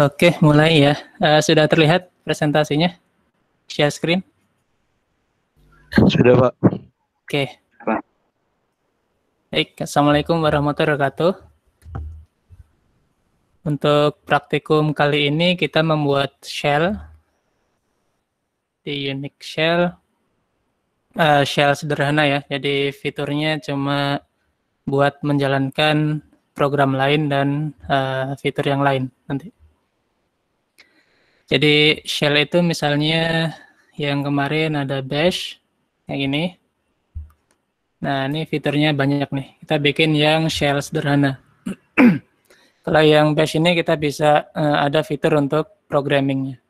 Oke, mulai ya. Uh, sudah terlihat presentasinya? Share screen? Sudah, Pak. Oke. Baik, Assalamualaikum warahmatullahi wabarakatuh. Untuk praktikum kali ini kita membuat shell di unique shell. Uh, shell sederhana ya, jadi fiturnya cuma buat menjalankan program lain dan uh, fitur yang lain nanti. Jadi shell itu misalnya yang kemarin ada bash, yang ini. Nah, ini fiturnya banyak nih. Kita bikin yang shell sederhana. Kalau yang bash ini kita bisa uh, ada fitur untuk programmingnya.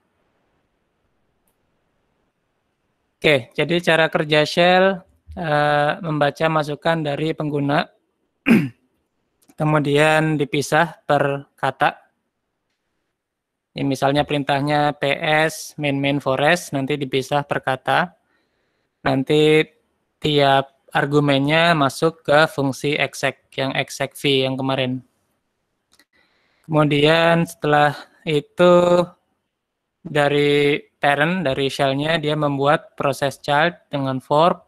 Oke, jadi cara kerja shell uh, membaca masukan dari pengguna, kemudian dipisah per kata ini ya, misalnya perintahnya ps main main forest nanti dipisah per kata. Nanti tiap argumennya masuk ke fungsi exec yang exec v yang kemarin. Kemudian setelah itu dari parent dari shellnya dia membuat proses child dengan fork.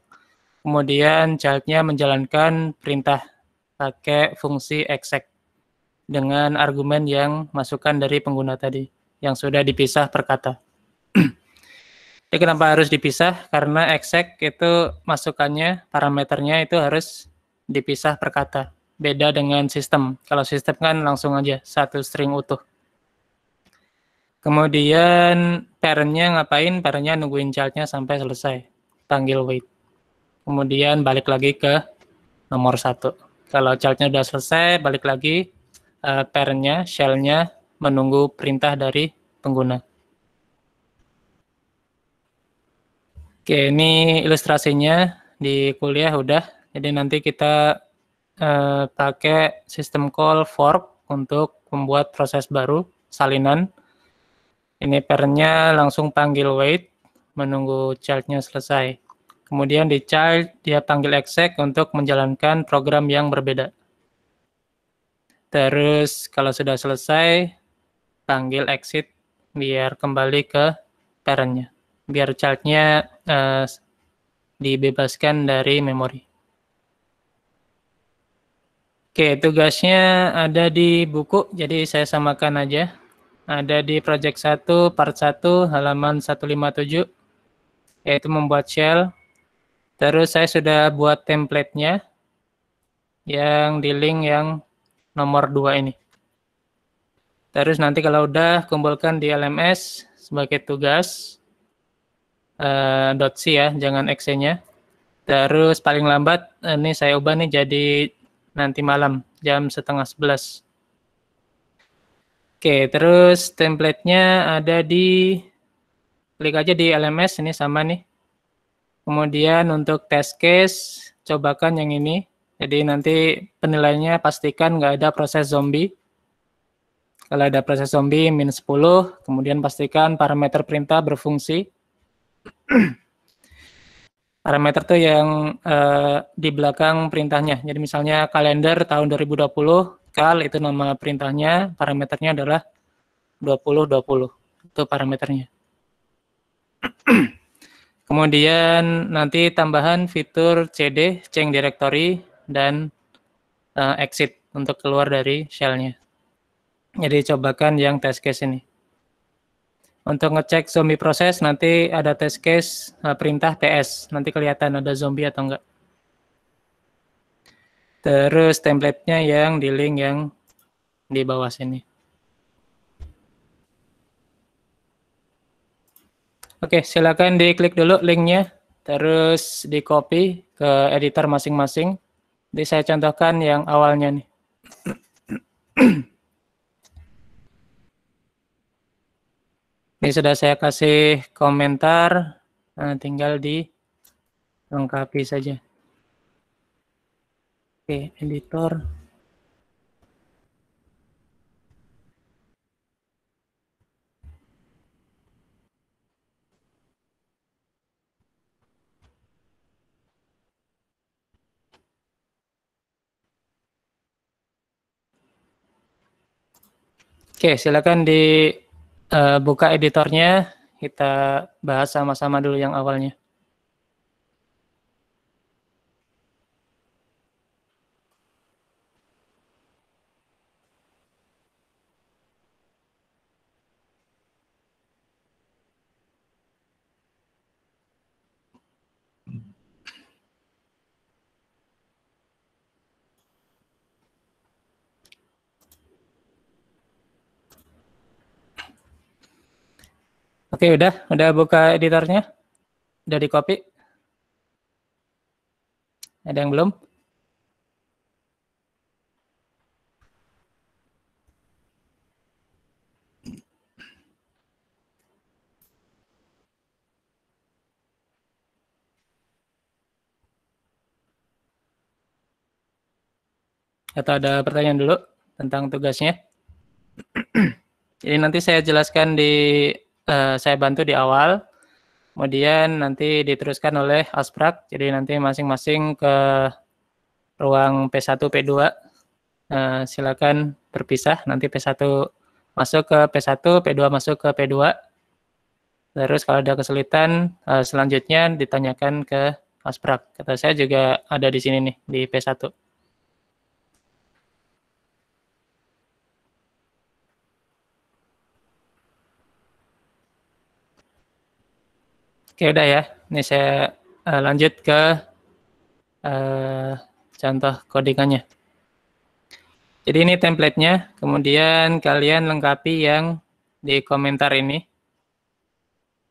Kemudian childnya menjalankan perintah pakai fungsi exec dengan argumen yang masukan dari pengguna tadi yang sudah dipisah per kata. Jadi kenapa harus dipisah? Karena exec itu masukannya, parameternya itu harus dipisah per kata. Beda dengan sistem. Kalau sistem kan langsung aja satu string utuh. Kemudian parentnya ngapain? Parentnya nungguin childnya sampai selesai. Panggil wait. Kemudian balik lagi ke nomor satu. Kalau childnya udah selesai, balik lagi uh, eh, shell shellnya menunggu perintah dari pengguna. Oke, ini ilustrasinya di kuliah udah. Jadi nanti kita uh, pakai sistem call fork untuk membuat proses baru, salinan. Ini parent-nya langsung panggil wait, menunggu childnya selesai. Kemudian di child, dia panggil exec untuk menjalankan program yang berbeda. Terus kalau sudah selesai, panggil exit biar kembali ke parentnya. Biar childnya uh, dibebaskan dari memori. Oke, tugasnya ada di buku, jadi saya samakan aja. Ada di project 1, part 1, halaman 157, yaitu membuat shell. Terus saya sudah buat templatenya yang di link yang nomor 2 ini. Terus nanti kalau udah kumpulkan di LMS sebagai tugas uh, .c ya, jangan X nya Terus paling lambat eh, ini saya ubah nih jadi nanti malam jam setengah sebelas. Oke, terus template-nya ada di klik aja di LMS ini sama nih. Kemudian untuk test case cobakan yang ini jadi nanti penilaiannya pastikan nggak ada proses zombie. Kalau ada proses zombie, minus 10. Kemudian pastikan parameter perintah berfungsi. parameter tuh yang eh, di belakang perintahnya. Jadi misalnya kalender tahun 2020, kal itu nama perintahnya, parameternya adalah 2020. Itu parameternya. Kemudian nanti tambahan fitur CD, change directory, dan uh, exit untuk keluar dari shellnya. Jadi cobakan yang test case ini. Untuk ngecek zombie proses nanti ada test case uh, perintah TS. Nanti kelihatan ada zombie atau enggak. Terus templatenya yang di link yang di bawah sini. Oke, silakan diklik dulu linknya, terus di copy ke editor masing-masing. Jadi saya contohkan yang awalnya nih. Ini sudah saya kasih komentar, nah, tinggal dilengkapi saja. Oke, editor. Oke, silakan dibuka eh, editornya. Kita bahas sama-sama dulu yang awalnya. Oke, udah, udah buka editornya, udah di copy. Ada yang belum? atau ada pertanyaan dulu tentang tugasnya. Jadi nanti saya jelaskan di uh, saya bantu di awal. Kemudian nanti diteruskan oleh Asprak. Jadi nanti masing-masing ke ruang P1, P2. Uh, silakan berpisah. Nanti P1 masuk ke P1, P2 masuk ke P2. Terus kalau ada kesulitan, uh, selanjutnya ditanyakan ke Asprak. Kata saya juga ada di sini nih, di P1. Oke udah ya, ini saya uh, lanjut ke uh, contoh codingannya. Jadi ini templatenya, kemudian kalian lengkapi yang di komentar ini.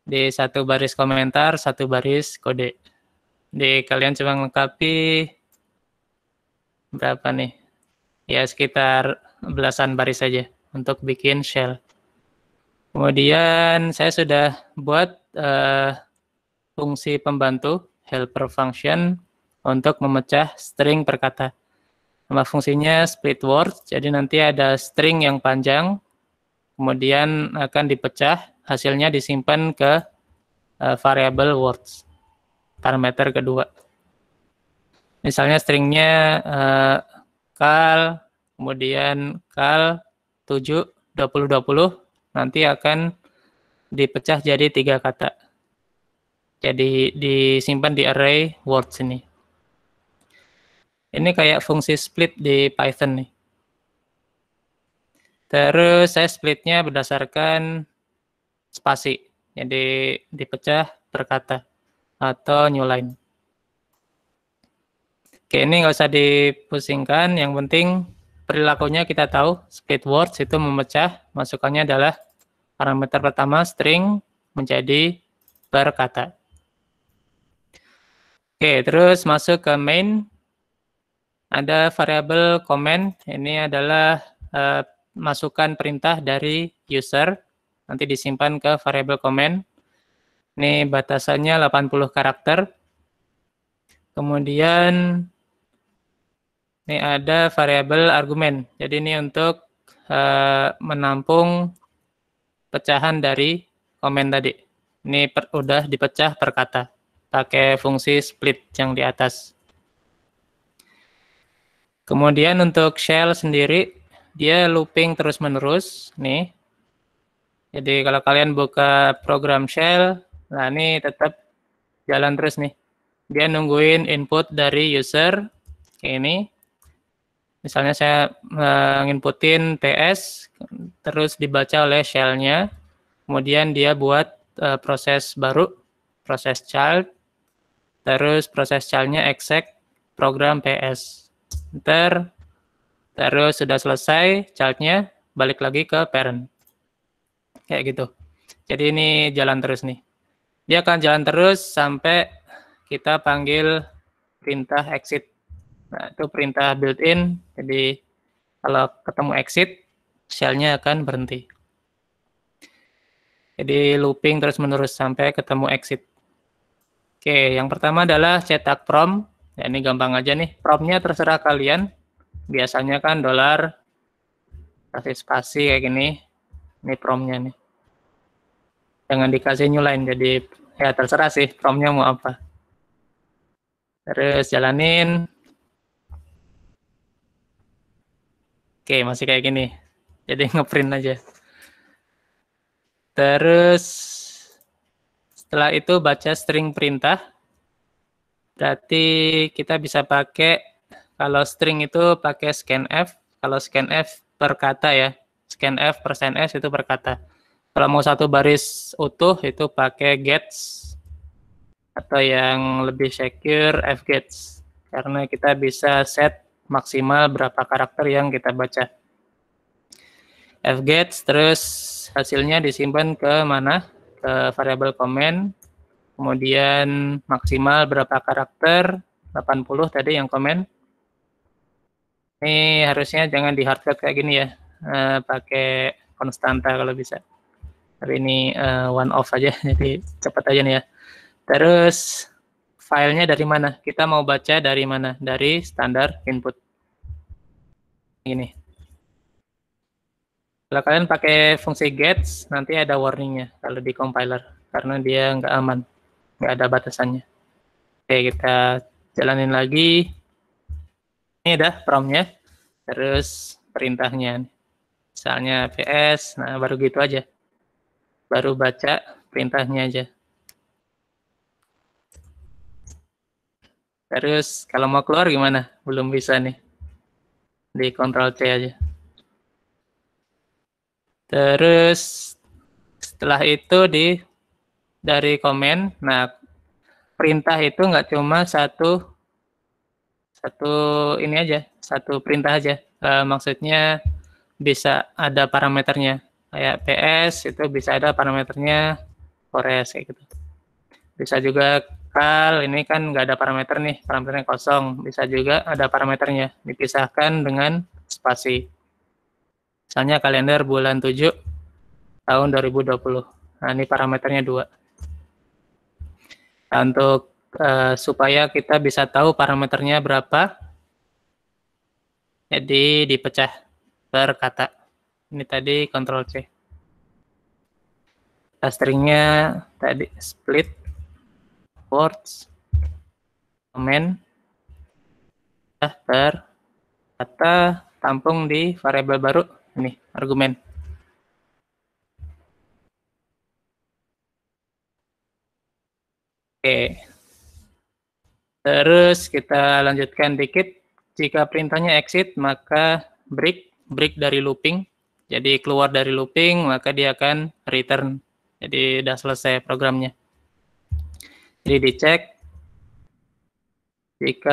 Di satu baris komentar, satu baris kode. Di kalian cuma lengkapi berapa nih? Ya sekitar belasan baris saja untuk bikin shell. Kemudian saya sudah buat uh, fungsi pembantu helper function untuk memecah string per kata. Nama fungsinya split word, jadi nanti ada string yang panjang, kemudian akan dipecah, hasilnya disimpan ke uh, variable words, parameter kedua. Misalnya stringnya uh, eh, kal, kemudian kal 7, 20, 20, nanti akan dipecah jadi tiga kata jadi disimpan di array words ini ini kayak fungsi split di Python nih terus saya splitnya berdasarkan spasi jadi dipecah per kata atau new line oke ini nggak usah dipusingkan yang penting perilakunya kita tahu split words itu memecah masukannya adalah parameter pertama string menjadi per kata. Oke, terus masuk ke main. Ada variable comment. Ini adalah uh, masukan perintah dari user. Nanti disimpan ke variable comment. Ini batasannya 80 karakter. Kemudian ini ada variable argumen. Jadi ini untuk uh, menampung pecahan dari komen tadi. Ini per, udah dipecah per kata pakai fungsi split yang di atas. Kemudian untuk shell sendiri, dia looping terus-menerus. Nih. Jadi kalau kalian buka program shell, nah ini tetap jalan terus nih. Dia nungguin input dari user, kayak ini. Misalnya saya menginputin eh, PS, terus dibaca oleh shell-nya. Kemudian dia buat eh, proses baru, proses child terus proses childnya exec program ps enter terus sudah selesai childnya balik lagi ke parent kayak gitu jadi ini jalan terus nih dia akan jalan terus sampai kita panggil perintah exit nah itu perintah built-in jadi kalau ketemu exit shellnya akan berhenti jadi looping terus menerus sampai ketemu exit Oke, yang pertama adalah cetak prom. Ya, ini gampang aja nih. Promnya terserah kalian. Biasanya kan dolar kasih spasi kayak gini. Ini promnya nih. Jangan dikasih new line, jadi ya terserah sih promnya mau apa. Terus jalanin. Oke, masih kayak gini. Jadi ngeprint aja. Terus setelah itu baca string perintah. Berarti kita bisa pakai kalau string itu pakai scanf, kalau scanf per kata ya. Scanf persen %s itu per kata. Kalau mau satu baris utuh itu pakai gets atau yang lebih secure fgets karena kita bisa set maksimal berapa karakter yang kita baca. fgets terus hasilnya disimpan ke mana? ke eh, variabel komen, kemudian maksimal berapa karakter, 80 tadi yang komen. Ini harusnya jangan di hardcode kayak gini ya, uh, pakai konstanta kalau bisa. Tapi ini uh, one off aja, jadi cepat aja nih ya. Terus filenya dari mana? Kita mau baca dari mana? Dari standar input. Ini kalau kalian pakai fungsi gets, nanti ada warningnya kalau di compiler karena dia nggak aman, nggak ada batasannya. Oke, kita jalanin lagi. Ini dah promnya, terus perintahnya. Misalnya ps, nah baru gitu aja. Baru baca perintahnya aja. Terus kalau mau keluar gimana? Belum bisa nih. Di Ctrl C aja. Terus setelah itu di dari komen, nah perintah itu nggak cuma satu satu ini aja, satu perintah aja. E, maksudnya bisa ada parameternya. Kayak PS itu bisa ada parameternya Forest kayak gitu. Bisa juga kal ini kan nggak ada parameter nih, parameternya kosong. Bisa juga ada parameternya dipisahkan dengan spasi. Misalnya kalender bulan 7 tahun 2020. Nah, ini parameternya dua. Nah, untuk uh, supaya kita bisa tahu parameternya berapa, jadi dipecah per kata. Ini tadi kontrol C. Stringnya tadi split, words, comment, per kata tampung di variabel baru ini argumen. Oke. Terus kita lanjutkan dikit. Jika perintahnya exit, maka break, break dari looping. Jadi keluar dari looping, maka dia akan return. Jadi sudah selesai programnya. Jadi dicek jika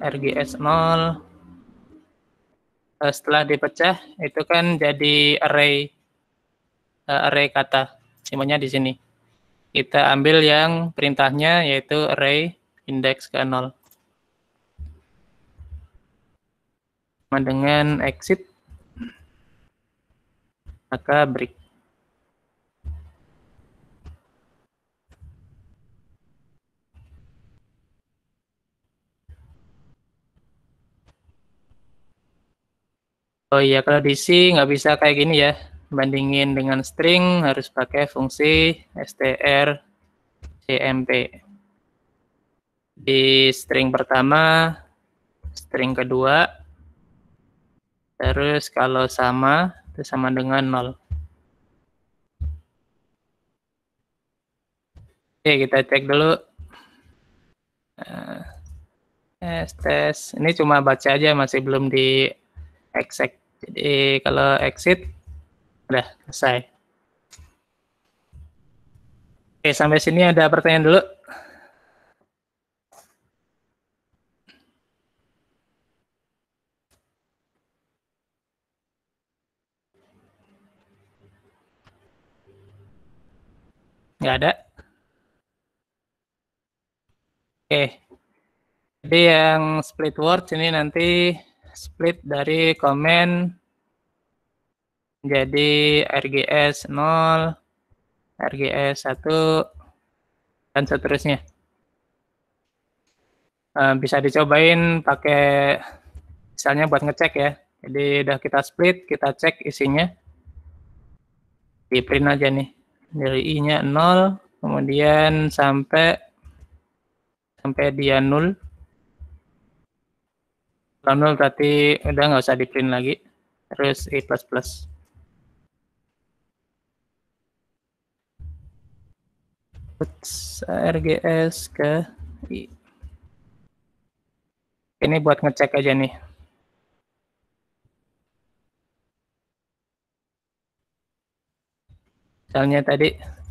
RGS 0 eh, setelah dipecah itu kan jadi array eh, array kata semuanya di sini kita ambil yang perintahnya yaitu array index ke 0 dengan exit maka break Oh iya, kalau DC nggak bisa kayak gini ya. Bandingin dengan string harus pakai fungsi str cmp. Di string pertama, string kedua, terus kalau sama, itu sama dengan 0. Oke, kita cek dulu. Nah, tes, ini cuma baca aja, masih belum di exec. Jadi kalau exit udah selesai. Oke, sampai sini ada pertanyaan dulu? Enggak ada? Oke. Jadi yang split word ini nanti split dari komen jadi RGS 0, RGS 1, dan seterusnya. Eh, bisa dicobain pakai misalnya buat ngecek ya. Jadi udah kita split, kita cek isinya. Di print aja nih. Dari I-nya 0, kemudian sampai sampai dia 0. Kernel tadi udah nggak usah di print lagi. Terus A++. RGS ke I. Ini buat ngecek aja nih. Misalnya tadi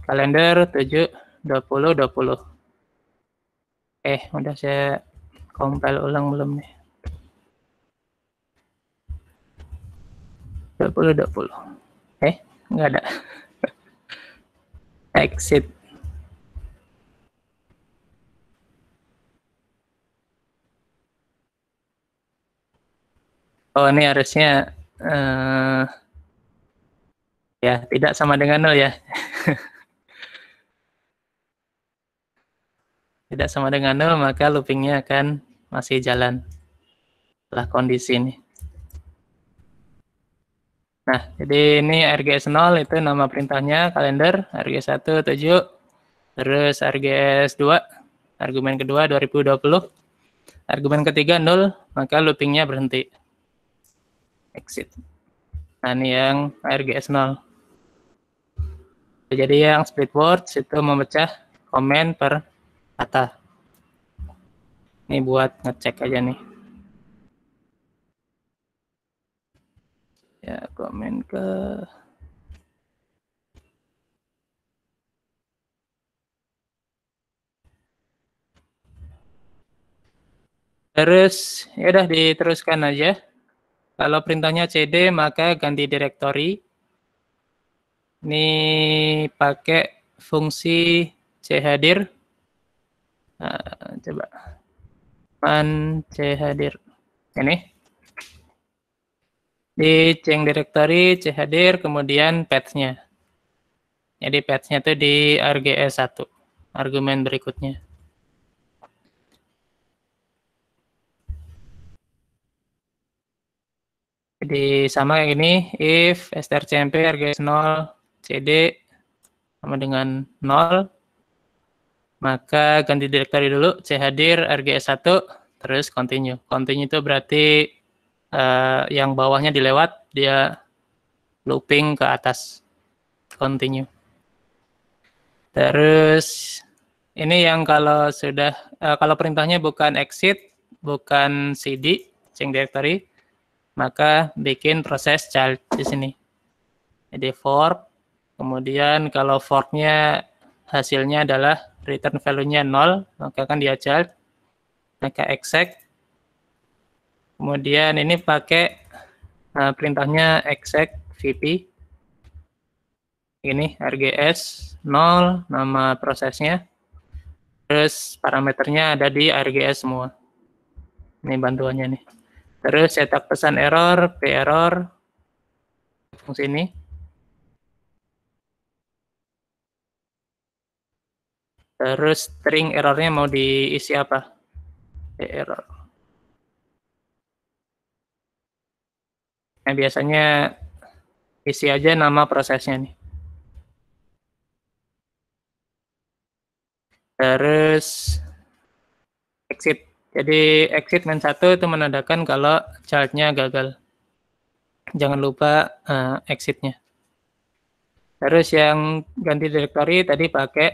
kalender 7, 20, 20. Eh, udah saya compile ulang belum nih. 20 20. Eh, nggak ada. Exit. Oh, ini harusnya uh, ya tidak sama dengan nol ya. tidak sama dengan nol maka loopingnya akan masih jalan. Lah kondisi ini. Nah, jadi ini RGS 0 itu nama perintahnya kalender, RGS 1 7, terus RGS 2, argumen kedua 2020, argumen ketiga 0, maka loopingnya berhenti. Exit. Nah, ini yang RGS 0. Jadi yang split words itu memecah komen per kata. Ini buat ngecek aja nih. ya komen ke Terus ya udah diteruskan aja. Kalau perintahnya CD maka ganti directory Ini pakai fungsi chadir. Nah, coba man chadir. Ini di ceng directory chdir kemudian path-nya. Jadi path-nya itu di rgs 1 argumen berikutnya. Jadi sama kayak gini, if strcmp rgs 0 cd sama dengan 0, maka ganti direktori dulu, chdir rgs 1 terus continue. Continue itu berarti uh, yang bawahnya dilewat dia looping ke atas continue terus ini yang kalau sudah uh, kalau perintahnya bukan exit bukan cd change directory maka bikin proses child di sini jadi fork kemudian kalau forknya hasilnya adalah return value-nya 0 maka akan dia child maka exec Kemudian ini pakai uh, perintahnya exec vp ini rgs 0 nama prosesnya terus parameternya ada di rgs semua ini bantuannya nih terus cetak pesan error p error fungsi ini terus string errornya mau diisi apa p error Nah, biasanya isi aja nama prosesnya nih. Terus exit. Jadi exit main satu itu menandakan kalau chartnya gagal. Jangan lupa uh, exitnya. Terus yang ganti direktori tadi pakai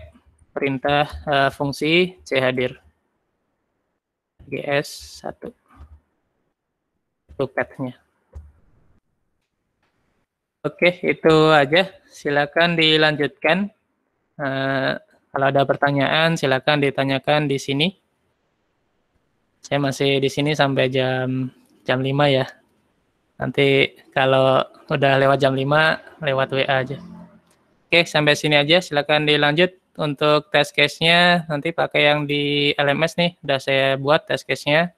perintah uh, fungsi chadir. gs 1 untuk path-nya. Oke, itu aja. Silakan dilanjutkan. Uh, kalau ada pertanyaan, silakan ditanyakan di sini. Saya masih di sini sampai jam jam 5 ya. Nanti kalau udah lewat jam 5, lewat WA aja. Oke, sampai sini aja. Silakan dilanjut untuk test case-nya nanti pakai yang di LMS nih. Udah saya buat test case-nya.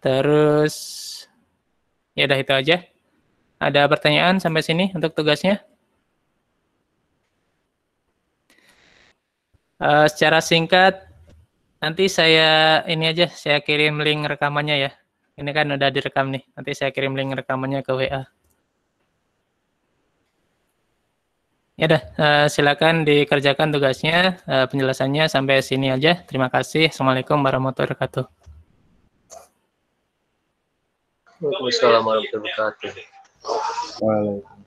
Terus ya udah itu aja. Ada pertanyaan sampai sini untuk tugasnya? Uh, secara singkat, nanti saya ini aja, saya kirim link rekamannya ya. Ini kan udah direkam nih, nanti saya kirim link rekamannya ke WA. Ya udah, uh, silakan dikerjakan tugasnya, eh, penjelasannya sampai sini aja. Terima kasih. Assalamualaikum warahmatullahi wabarakatuh. Waalaikumsalam warahmatullahi wabarakatuh. Vale.